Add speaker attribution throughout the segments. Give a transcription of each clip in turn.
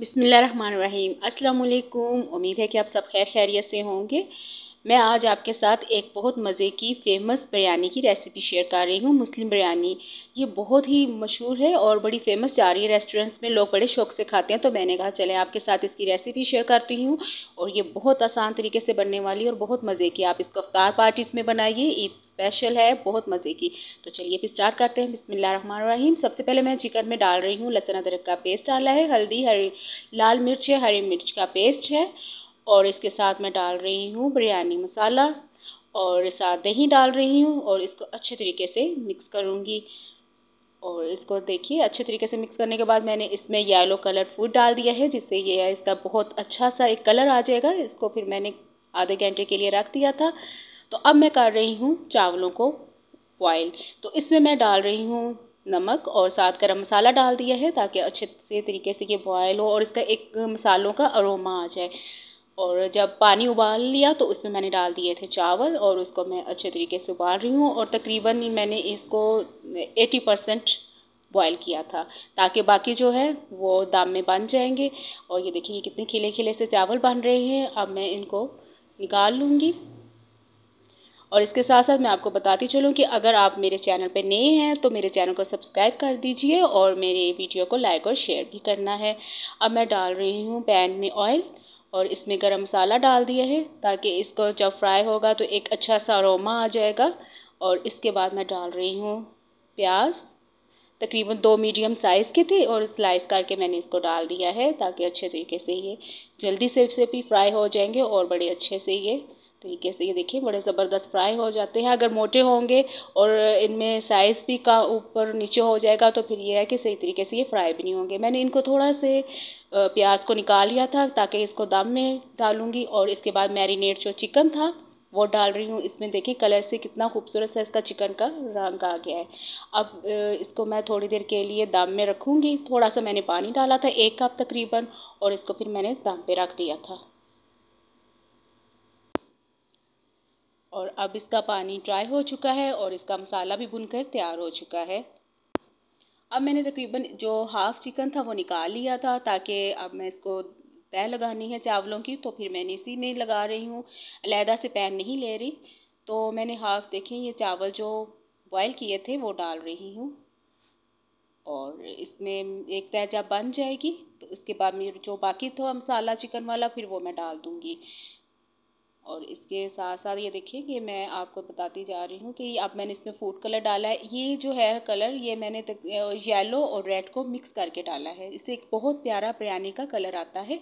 Speaker 1: बिसमीम् अल्लाम उम्मीद है कि आप सब खैर खैरियत से होंगे मैं आज आपके साथ एक बहुत मज़े की फ़ेमस बिरयानी की रेसिपी शेयर कर रही हूँ मुस्लिम बिरयानी ये बहुत ही मशहूर है और बड़ी फ़ेमस जा रही है रेस्टोरेंट्स में लोग बड़े शौक से खाते हैं तो मैंने कहा चले आपके साथ इसकी रेसिपी शेयर करती हूँ और ये बहुत आसान तरीके से बनने वाली और बहुत मज़े की आप इसको अफ्तार पार्टीज़ में बनाइए ईद स्पेशल है बहुत मज़े की तो चलिए फिर स्टार्ट करते हैं बिसमीम सबसे पहले मैं चिकन में डाल रही हूँ लहसुन अदरक का पेस्ट डाला है हल्दी हरी लाल मिर्च है हरी मिर्च का पेस्ट है और इसके साथ मैं डाल रही हूँ बिरयानी मसाला और साथ दही डाल रही हूँ और इसको अच्छे तरीके से मिक्स करूँगी और इसको देखिए अच्छे तरीके से मिक्स करने के बाद मैंने इसमें येलो कलर फूड डाल दिया है जिससे ये इसका बहुत अच्छा सा एक कलर आ जाएगा इसको फिर मैंने आधे घंटे के लिए रख दिया था तो अब मैं कर रही हूँ चावलों को बॉयल तो इसमें मैं डाल रही हूँ नमक और साथ गरम मसाला डाल दिया है ताकि अच्छे से तरीके से ये बॉयल हो और इसका एक मसालों का अरोमा आ जाए और जब पानी उबाल लिया तो उसमें मैंने डाल दिए थे चावल और उसको मैं अच्छे तरीके से उबाल रही हूँ और तकरीबन मैंने इसको एटी परसेंट बॉयल किया था ताकि बाकी जो है वो दाम में बन जाएंगे और ये देखिए कितने खिले खिले से चावल बन रहे हैं अब मैं इनको निकाल लूँगी और इसके साथ साथ मैं आपको बताती चलूँ कि अगर आप मेरे चैनल पर नए हैं तो मेरे चैनल को सब्सक्राइब कर दीजिए और मेरे वीडियो को लाइक और शेयर भी करना है अब मैं डाल रही हूँ पैन में ऑयल और इसमें गरम मसाला डाल दिया है ताकि इसको जब फ्राई होगा तो एक अच्छा सा अरोमा आ जाएगा और इसके बाद मैं डाल रही हूँ प्याज तकरीबन दो मीडियम साइज़ के थे और स्लाइस करके मैंने इसको डाल दिया है ताकि अच्छे तरीके से ये जल्दी से भी फ्राई हो जाएंगे और बड़े अच्छे से ये तरीके से ये देखिए बड़े ज़बरदस्त फ्राई हो जाते हैं अगर मोटे होंगे और इनमें साइज़ भी का ऊपर नीचे हो जाएगा तो फिर ये है कि सही तरीके से ये फ्राई भी नहीं होंगे मैंने इनको थोड़ा से प्याज को निकाल लिया था ताकि इसको दम में डालूँगी और इसके बाद मैरिनेट जो चिकन था वो डाल रही हूँ इसमें देखिए कलर से कितना खूबसूरत सा इसका चिकन का रंग आ गया है अब इसको मैं थोड़ी देर के लिए दम में रखूँगी थोड़ा सा मैंने पानी डाला था एक कप तकरीबन और इसको फिर मैंने दम पे रख दिया था और अब इसका पानी ड्राई हो चुका है और इसका मसाला भी कर तैयार हो चुका है अब मैंने तकरीबन जो हाफ़ चिकन था वो निकाल लिया था ताकि अब मैं इसको तय लगानी है चावलों की तो फिर मैंने इसी में लगा रही हूँ अलहदा से पैन नहीं ले रही तो मैंने हाफ़ देखें ये चावल जो बॉयल किए थे वो डाल रही हूँ और इसमें एक तय जब बन जाएगी तो उसके बाद मेरे जो बाकी था मसाला चिकन वाला फिर वो मैं डाल दूँगी और इसके साथ साथ ये देखिए कि मैं आपको बताती जा रही हूँ कि अब मैंने इसमें फूड कलर डाला है ये जो है कलर ये मैंने येलो और रेड को मिक्स करके डाला है इससे एक बहुत प्यारा बिरयानी का कलर आता है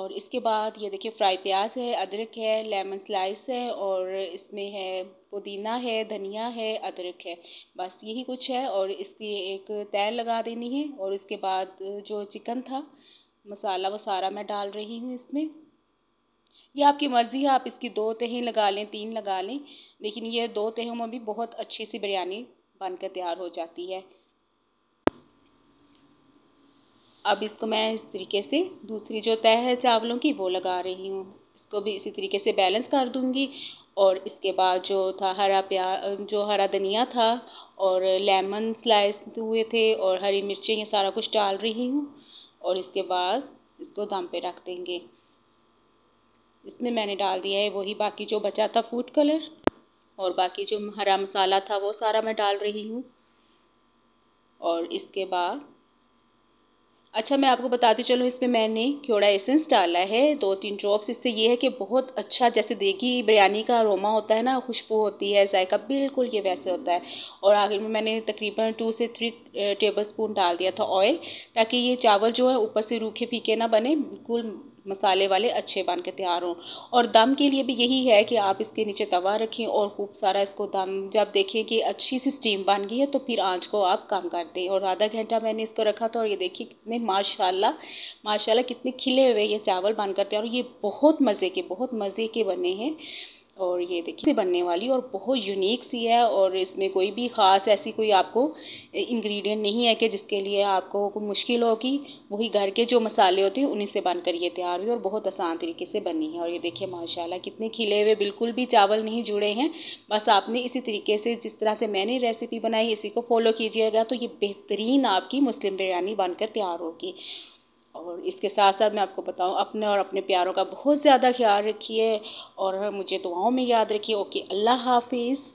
Speaker 1: और इसके बाद ये देखिए फ्राई प्याज है अदरक है लेमन स्लाइस है और इसमें है पुदीना है धनिया है अदरक है बस यही कुछ है और इसकी एक तय लगा देनी है और इसके बाद जो चिकन था मसाला वो सारा मैं डाल रही हूँ इसमें ये आपकी मर्ज़ी है आप इसकी दो तहें लगा लें तीन लगा लें लेकिन ये दो तहों में भी बहुत अच्छी सी बिरयानी बनकर तैयार हो जाती है अब इसको मैं इस तरीके से दूसरी जो तय है चावलों की वो लगा रही हूँ इसको भी इसी तरीके से बैलेंस कर दूँगी और इसके बाद जो था हरा प्याज जो हरा धनिया था और लेमन स्लाइस हुए थे और हरी मिर्चें ये सारा कुछ डाल रही हूँ और इसके बाद इसको दम पे रख देंगे इसमें मैंने डाल दिया है वही बाकी जो बचा था फूड कलर और बाकी जो हरा मसाला था वो सारा मैं डाल रही हूँ और इसके बाद अच्छा मैं आपको बताती चलूँ इसमें मैंने क्योड़ा एसेंस डाला है दो तीन ड्रॉप्स इससे ये है कि बहुत अच्छा जैसे देखी बिरयानी का अरोमा होता है ना खुशबू होती है जायका बिल्कुल ये वैसे होता है और आगे में मैंने तकरीबन टू से थ्री टेबल स्पून डाल दिया था ऑयल ताकि ये चावल जो है ऊपर से रूखे फीके ना बने बिल्कुल मसाले वाले अच्छे बन के तैयार हों और दम के लिए भी यही है कि आप इसके नीचे तवा रखें और खूब सारा इसको दम जब देखें कि अच्छी सी स्टीम बन गई है तो फिर आंच को आप कम कर दें और आधा घंटा मैंने इसको रखा था और ये देखिए कितने माशाल्लाह माशाल्लाह कितने खिले हुए ये चावल बनकर तैयार और ये बहुत मज़े के बहुत मज़े के बने हैं और ये देखिए से बनने वाली और बहुत यूनिक सी है और इसमें कोई भी ख़ास ऐसी कोई आपको इंग्रेडिएंट नहीं है कि जिसके लिए आपको कोई मुश्किल होगी वही घर के जो मसाले होते हैं उन्हीं से बनकर ये तैयार हुई और बहुत आसान तरीके से बनी है और ये देखिए माशाला कितने खिले हुए बिल्कुल भी चावल नहीं जुड़े हैं बस आपने इसी तरीके से जिस तरह से मैंने रेसिपी बनाई इसी को फॉलो कीजिएगा तो ये बेहतरीन आपकी मुस्लिम बिरयानी बनकर तैयार होगी और इसके साथ साथ मैं आपको बताऊं अपने और अपने प्यारों का बहुत ज़्यादा ख्याल रखिए और मुझे दुआओं में याद रखिए ओके अल्लाह हाफिज़